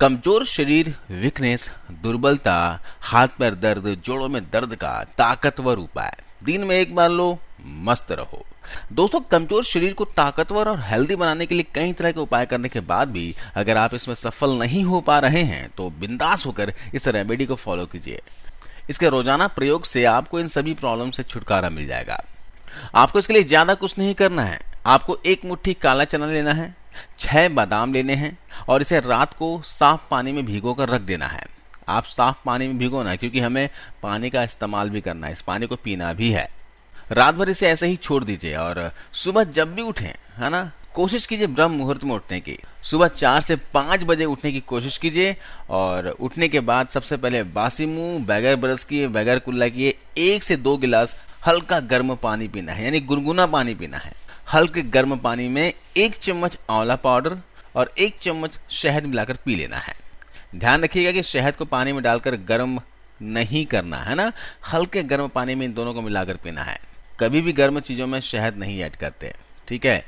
कमजोर शरीर वीकनेस दुर्बलता हाथ पैर दर्द जोड़ों में दर्द का ताकतवर उपाय दिन में एक बार लो मस्त रहो दोस्तों कमजोर शरीर को ताकतवर और हेल्दी बनाने के लिए कई तरह के उपाय करने के बाद भी अगर आप इसमें सफल नहीं हो पा रहे हैं तो बिंदास होकर इस रेमेडी को फॉलो कीजिए इसके रोजाना प्रयोग से आपको इन सभी प्रॉब्लम से छुटकारा मिल जाएगा आपको इसके लिए ज्यादा कुछ नहीं करना है आपको एक मुट्ठी काला चना लेना है छह बादाम लेने हैं और इसे रात को साफ पानी में भिगो कर रख देना है आप साफ पानी में भिगो ना क्योंकि हमें पानी का इस्तेमाल भी करना है इस पानी को पीना भी है रात भर इसे ऐसे ही छोड़ दीजिए और सुबह जब भी उठें है ना कोशिश कीजिए ब्रह्म मुहूर्त में उठने की सुबह चार से पांच बजे उठने की कोशिश कीजिए और उठने के बाद सबसे पहले बासी मुंह बगैर ब्रश किए बगैर कुल्ला किए एक से दो गिलास हल्का गर्म पानी पीना है यानी गुनगुना पानी पीना है हल्के गर्म पानी में एक चम्मच आंवला पाउडर और एक चम्मच शहद मिलाकर पी लेना है ध्यान रखिएगा कि शहद को पानी में डालकर गर्म नहीं करना है ना हल्के गर्म पानी में इन दोनों को मिलाकर पीना है कभी भी गर्म चीजों में शहद नहीं ऐड करते ठीक है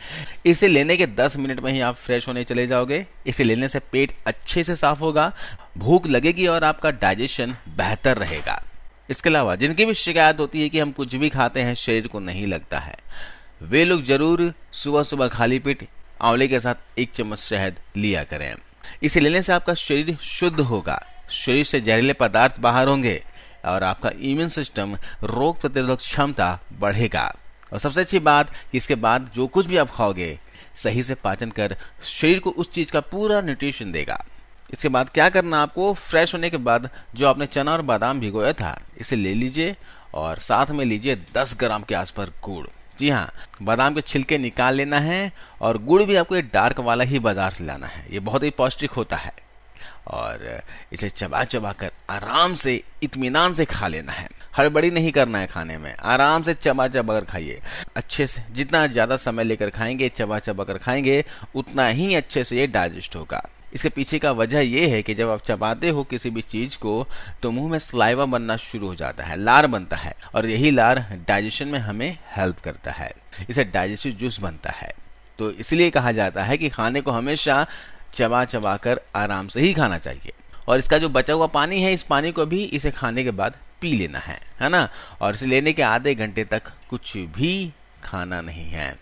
इसे लेने के 10 मिनट में ही आप फ्रेश होने चले जाओगे इसे लेने से पेट अच्छे से साफ होगा भूख लगेगी और आपका डाइजेशन बेहतर रहेगा इसके अलावा जिनकी भी शिकायत होती है कि हम कुछ भी खाते हैं शरीर को नहीं लगता है वे लोग जरूर सुबह सुबह खाली पेट आंवले के साथ एक चम्मच शहद लिया करें इसे लेने से आपका शरीर शुद्ध होगा शरीर से जहरीले पदार्थ बाहर होंगे और आपका इम्यून सिस्टम रोग प्रतिरोधक क्षमता बढ़ेगा और सबसे अच्छी बात कि इसके बाद जो कुछ भी आप खाओगे सही से पाचन कर शरीर को उस चीज का पूरा न्यूट्रिशन देगा इसके बाद क्या करना आपको फ्रेश होने के बाद जो आपने चना और बादाम भिगोया था इसे ले लीजिए और साथ में लीजिए 10 ग्राम के आसपास गुड़ जी हाँ बादाम के छिलके निकाल लेना है और गुड़ भी आपको ये डार्क वाला ही बाजार से लाना है ये बहुत ही पौष्टिक होता है और इसे चबा चबा कर आराम से इतमान से खा लेना है हड़बड़ी नहीं करना है खाने में आराम से चबा चबा कर खाइए अच्छे से जितना ज़्यादा समय लेकर खाएंगे चबा चबा कर खाएंगे उतना ही अच्छे से ये डाइजेस्ट होगा इसके पीछे का वजह यह है कि जब आप चबाते हो किसी भी चीज को तो मुंह में स्लाइवा बनना शुरू हो जाता है लार बनता है और यही लार डाइजेशन में हमें हेल्प करता है इसे डाइजेस्टिव जूस बनता है तो इसलिए कहा जाता है कि खाने को हमेशा चबा चबा कर आराम से ही खाना चाहिए और इसका जो बचा हुआ पानी है इस पानी को भी इसे खाने के बाद पी लेना है है ना और इसे लेने के आधे घंटे तक कुछ भी खाना नहीं है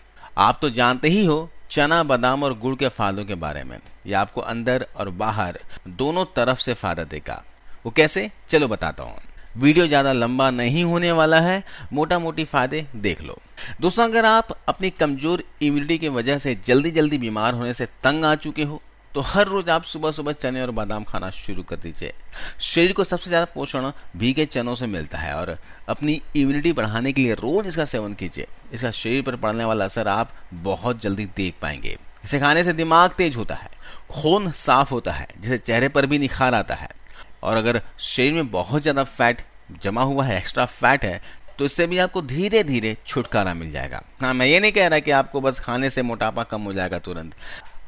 आप तो जानते ही हो चना बादाम और गुड़ के फायदों के बारे में यह आपको अंदर और बाहर दोनों तरफ से फायदा देगा वो कैसे चलो बताता हूँ वीडियो ज्यादा लंबा नहीं होने वाला है मोटा मोटी फायदे देख लो दोस्तों अगर आप अपनी कमजोर इम्यूनिटी की वजह से जल्दी जल्दी बीमार होने से तंग आ चुके हो तो हर रोज आप सुबह सुबह चने और बादाम खाना शुरू कर दीजिए शरीर को सबसे ज्यादा पोषण भीगे चनों से मिलता है और अपनी इम्यूनिटी बढ़ाने के लिए रोज इसका सेवन कीजिए इसका शरीर पर पड़ने वाला असर आप बहुत जल्दी देख पाएंगे इसे खाने से दिमाग तेज होता है खून साफ होता है जिसे चेहरे पर भी निखार आता है और अगर शरीर में बहुत ज्यादा फैट जमा हुआ है एक्स्ट्रा फैट है तो इससे भी आपको धीरे धीरे छुटकारा मिल जाएगा हाँ मैं ये नहीं कह रहा कि आपको बस खाने से मोटापा कम हो जाएगा तुरंत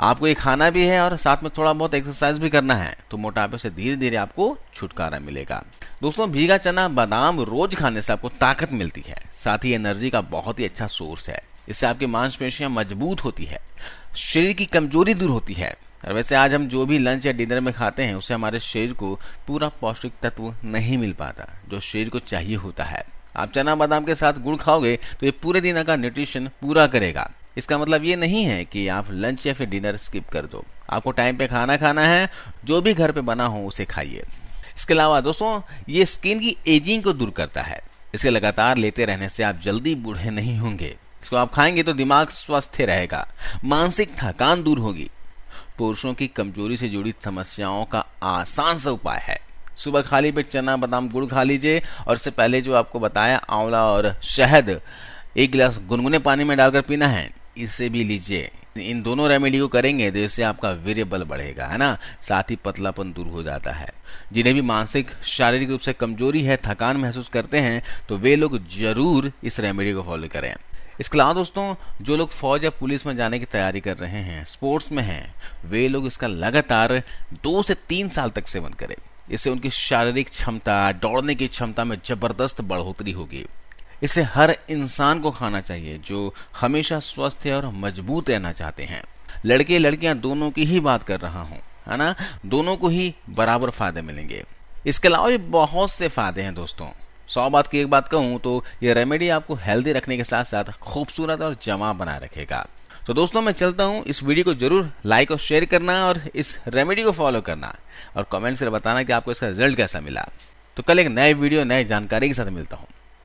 आपको ये खाना भी है और साथ में थोड़ा बहुत एक्सरसाइज भी करना है तो मोटापे से धीरे धीरे आपको छुटकारा मिलेगा दोस्तों भीगा चना बादाम रोज खाने से आपको ताकत मिलती है साथ ही एनर्जी का बहुत ही अच्छा सोर्स है इससे आपकी मांसपेशियां मजबूत होती है शरीर की कमजोरी दूर होती है और वैसे आज हम जो भी लंच या डिनर में खाते हैं उससे हमारे शरीर को पूरा पौष्टिक तत्व नहीं मिल पाता जो शरीर को चाहिए होता है आप चना बादाम के साथ गुड़ खाओगे तो ये पूरे दिन का न्यूट्रिशन पूरा करेगा इसका मतलब ये नहीं है कि आप लंच या फिर डिनर स्किप कर दो आपको टाइम पे खाना खाना है जो भी घर पे बना हो उसे खाइए इसके अलावा दोस्तों ये स्किन की एजिंग को दूर करता है इसे लगातार लेते रहने से आप जल्दी बूढ़े नहीं होंगे इसको आप खाएंगे तो दिमाग स्वस्थ रहेगा मानसिक थकान दूर होगी पुरुषों की कमजोरी से जुड़ी समस्याओं का आसान सा उपाय है सुबह खाली पेट चना बादाम गुड़ खा लीजिए और इससे पहले जो आपको बताया आंवला और शहद एक गिलास गुनगुने पानी में डालकर पीना है इसे भी लीजिए इन दोनों रेमेडी को करेंगे तो इससे आपका बल बढ़ेगा है ना साथ ही पतलापन दूर हो जाता है जिन्हें भी मानसिक शारीरिक रूप से कमजोरी है थकान महसूस करते हैं तो वे लोग जरूर इस रेमेडी को फॉलो करें इसके अलावा दोस्तों जो लोग फौज या पुलिस में जाने की तैयारी कर रहे हैं स्पोर्ट्स में हैं वे लोग इसका लगातार दो से तीन साल तक सेवन करें इससे उनकी शारीरिक क्षमता दौड़ने की क्षमता में जबरदस्त बढ़ोतरी होगी इसे हर इंसान को खाना चाहिए जो हमेशा स्वस्थ और मजबूत रहना चाहते हैं लड़के लड़कियां दोनों की ही बात कर रहा हूं है ना दोनों को ही बराबर फायदे मिलेंगे इसके अलावा भी बहुत से फायदे हैं दोस्तों सौ बात की एक बात कहूं तो ये रेमेडी आपको हेल्दी रखने के साथ साथ खूबसूरत और जमा बनाए रखेगा तो दोस्तों मैं चलता हूं इस वीडियो को जरूर लाइक और शेयर करना और इस रेमेडी को फॉलो करना और कमेंट्स कर बताना कि आपको इसका रिजल्ट कैसा मिला तो कल एक नए वीडियो नए जानकारी के साथ मिलता हूं